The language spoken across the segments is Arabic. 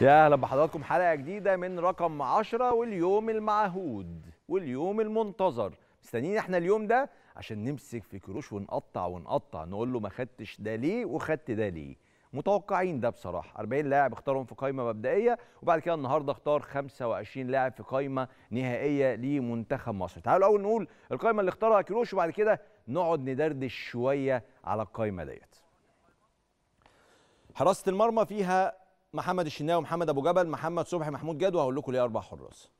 يا اهلا بحضراتكم حلقه جديده من رقم 10 واليوم المعهود واليوم المنتظر مستنيين احنا اليوم ده عشان نمسك في كروش ونقطع ونقطع نقول له ما خدتش ده ليه وخدت ده ليه متوقعين ده بصراحه 40 لاعب اختارهم في قائمه مبدئيه وبعد كده النهارده اختار 25 لاعب في قائمه نهائيه لمنتخب مصر تعالوا الاول نقول القائمه اللي اختارها كروش وبعد كده نقعد ندردش شويه على القائمه ديت حراسه المرمى فيها محمد الشناوي محمد ابو جبل محمد صبحي محمود جدو هقول لكم ليه اربع حراس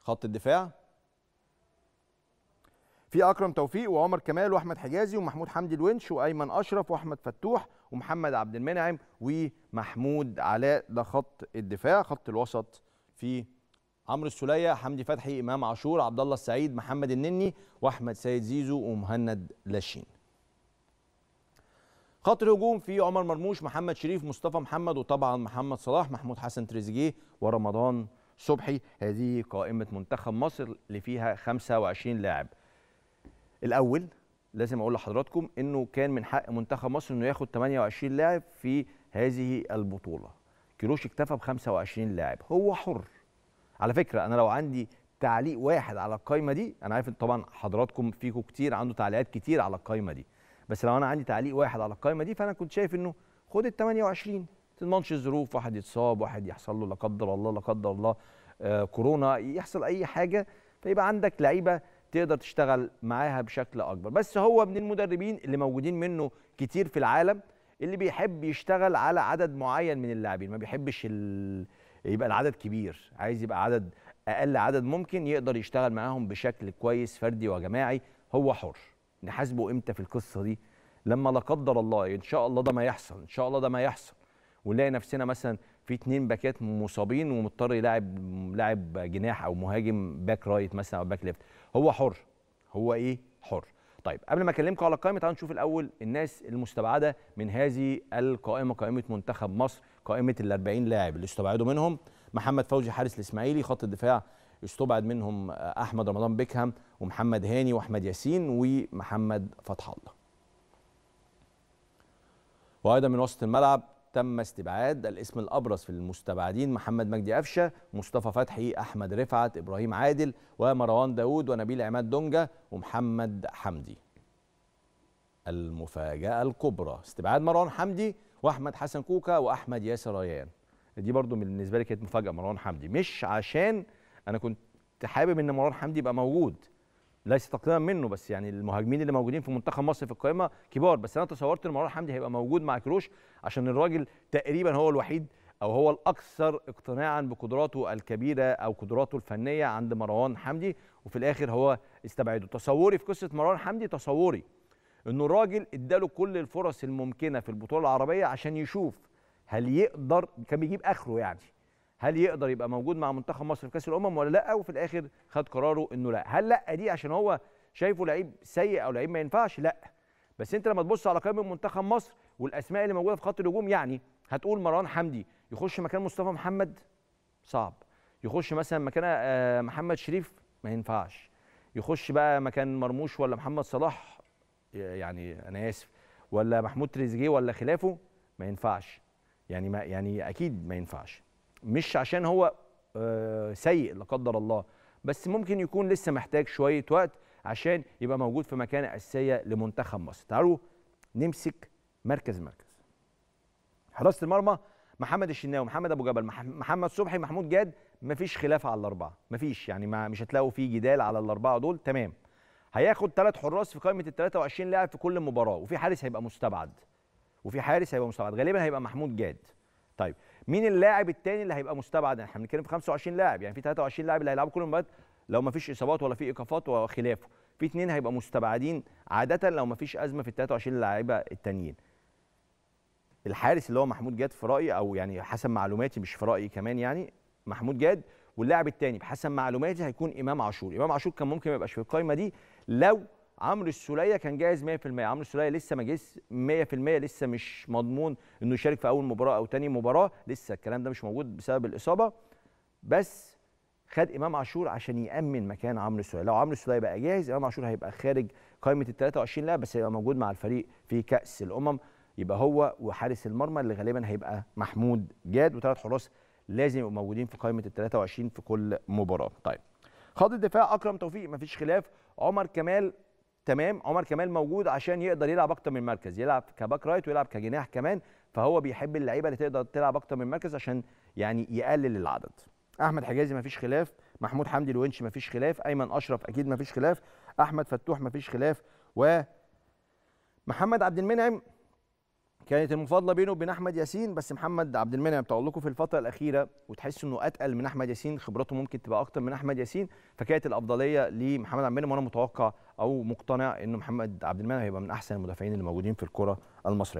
خط الدفاع في اكرم توفيق وعمر كمال واحمد حجازي ومحمود حمدي الونش وايمن اشرف واحمد فتوح ومحمد عبد المنعم ومحمود علاء ده خط الدفاع خط الوسط في عمرو السوليه حمدي فتحي امام عاشور عبد الله السعيد محمد النني واحمد سيد زيزو ومهند لاشين خط الهجوم في عمر مرموش محمد شريف مصطفى محمد وطبعا محمد صلاح محمود حسن تريزيجيه ورمضان صبحي هذه قائمه منتخب مصر اللي فيها 25 لاعب الاول لازم اقول لحضراتكم انه كان من حق منتخب مصر انه ياخد 28 لاعب في هذه البطوله كيروش اكتفى ب 25 لاعب هو حر على فكره انا لو عندي تعليق واحد على القايمه دي انا عارف طبعا حضراتكم فيكم كتير عنده تعليقات كتير على القايمه دي بس لو انا عندي تعليق واحد على القائمه دي فانا كنت شايف انه خد ال 28 تضمنش الظروف واحد يتصاب واحد يحصل له لا قدر الله لا قدر الله آه كورونا يحصل اي حاجه فيبقى عندك لعيبه تقدر تشتغل معاها بشكل اكبر بس هو من المدربين اللي موجودين منه كتير في العالم اللي بيحب يشتغل على عدد معين من اللاعبين ما بيحبش ال... يبقى العدد كبير عايز يبقى عدد اقل عدد ممكن يقدر يشتغل معاهم بشكل كويس فردي وجماعي هو حر نحاسبه امتى في القصه دي لما لا قدر الله ان شاء الله ده ما يحصل ان شاء الله ده ما يحصل ونلاقي نفسنا مثلا في اتنين باكات مصابين ومضطر يلاعب لاعب جناح او مهاجم باك رايت مثلا او باك ليفت هو حر هو ايه حر طيب قبل ما اكلمكم على القائمه تعالوا نشوف الاول الناس المستبعده من هذه القائمه قائمه منتخب مصر قائمه ال 40 لاعب اللي استبعدوا منهم محمد فوزي حارس الاسماعيلي خط الدفاع استبعد منهم آه، احمد رمضان بيكهام ومحمد هاني واحمد ياسين ومحمد فتح الله وايضا من وسط الملعب تم استبعاد الاسم الابرز في المستبعدين محمد مجدي قفشه مصطفى فتحي احمد رفعت ابراهيم عادل ومروان داوود ونبيل عماد دونجا ومحمد حمدي المفاجاه الكبرى استبعاد مروان حمدي واحمد حسن كوكا واحمد ياسر ريان دي برضو بالنسبه لي كانت مفاجاه مروان حمدي مش عشان انا كنت حابب ان مروان حمدي يبقى موجود ليس تقريبا منه بس يعني المهاجمين اللي موجودين في منتخب مصر في القائمه كبار بس انا تصورت ان مروان حمدي هيبقى موجود مع كروش عشان الراجل تقريبا هو الوحيد او هو الاكثر اقتناعا بقدراته الكبيره او قدراته الفنيه عند مروان حمدي وفي الاخر هو استبعده تصوري في قصه مروان حمدي تصوري انه الراجل اداله كل الفرص الممكنه في البطوله العربيه عشان يشوف هل يقدر كان بيجيب اخره يعني هل يقدر يبقى موجود مع منتخب مصر في كاس الامم ولا لا وفي الاخر خد قراره انه لا هل لا دي عشان هو شايفه لعيب سيء او لعيب ما ينفعش لا بس انت لما تبص على قائمه منتخب مصر والاسماء اللي موجوده في خط الهجوم يعني هتقول مروان حمدي يخش مكان مصطفى محمد صعب يخش مثلا مكان آه، محمد شريف ما ينفعش يخش بقى مكان مرموش ولا محمد صلاح يعني انا اسف ولا محمود تريزيجيه ولا خلافه ما ينفعش يعني ما يعني اكيد ما ينفعش مش عشان هو آه، سيء لا قدر الله بس ممكن يكون لسه محتاج شويه وقت عشان يبقى موجود في مكانه اساسيه لمنتخب مصر تعالوا نمسك مركز مركز حراسه المرمى محمد الشناوي محمد ابو جبل محمد صبحي محمود جاد مفيش خلاف على الاربعه مفيش يعني ما مش هتلاقوا فيه جدال على الاربعه دول تمام هياخد ثلاث حراس في قائمه ال 23 لاعب في كل مباراه وفي حارس هيبقى مستبعد وفي حارس هيبقى مستبعد غالبا هيبقى محمود جاد طيب مين اللاعب الثاني اللي هيبقى مستبعد احنا بنتكلم في 25 لاعب يعني في 23 لاعب اللي هيلعبوا كل المباريات لو ما فيش اصابات ولا في ايقافات وخلافه في اثنين هيبقى مستبعدين عاده لو ما فيش ازمه في ال 23 لاعيبه التانيين الحارس اللي هو محمود جاد في رايي او يعني حسب معلوماتي مش في رايي كمان يعني محمود جاد واللاعب الثاني بحسب معلوماتي هيكون امام عاشور امام عاشور كان ممكن ما يبقاش في القايمه دي لو عمرو السوليه كان جاهز 100% عمرو السوليه لسه ما جهش 100% لسه مش مضمون انه يشارك في اول مباراه او تاني مباراه لسه الكلام ده مش موجود بسبب الاصابه بس خد امام عاشور عشان يامن مكان عمرو السوليه لو عمرو السوليه بقى جاهز امام عاشور هيبقى خارج قائمه ال 23 لاعب بس هيبقى موجود مع الفريق في كاس الامم يبقى هو وحارس المرمى اللي غالبا هيبقى محمود جاد وثلاث حراس لازم يبقوا موجودين في قائمه ال 23 في كل مباراه طيب خط الدفاع اكرم توفيق مفيش خلاف عمر كمال تمام عمر كمال موجود عشان يقدر يلعب اكتر من مركز يلعب كباك رايت ويلعب كجناح كمان فهو بيحب اللعيبه اللي تقدر تلعب اكتر من مركز عشان يعني يقلل العدد احمد حجازي مفيش خلاف محمود حمدي الونش مفيش خلاف ايمن اشرف اكيد مفيش خلاف احمد فتوح مفيش خلاف و محمد عبد المنعم كانت المفاضله بينه وبين احمد ياسين بس محمد عبد المنعم لكم في الفتره الاخيره وتحس انه اتقل من احمد ياسين خبرته ممكن تبقى اكتر من احمد ياسين فكانت الافضليه لمحمد عبد المنعم وانا متوقع او مقتنع انه محمد عبد المنعم هيبقى من احسن المدافعين اللي موجودين في الكره المصريه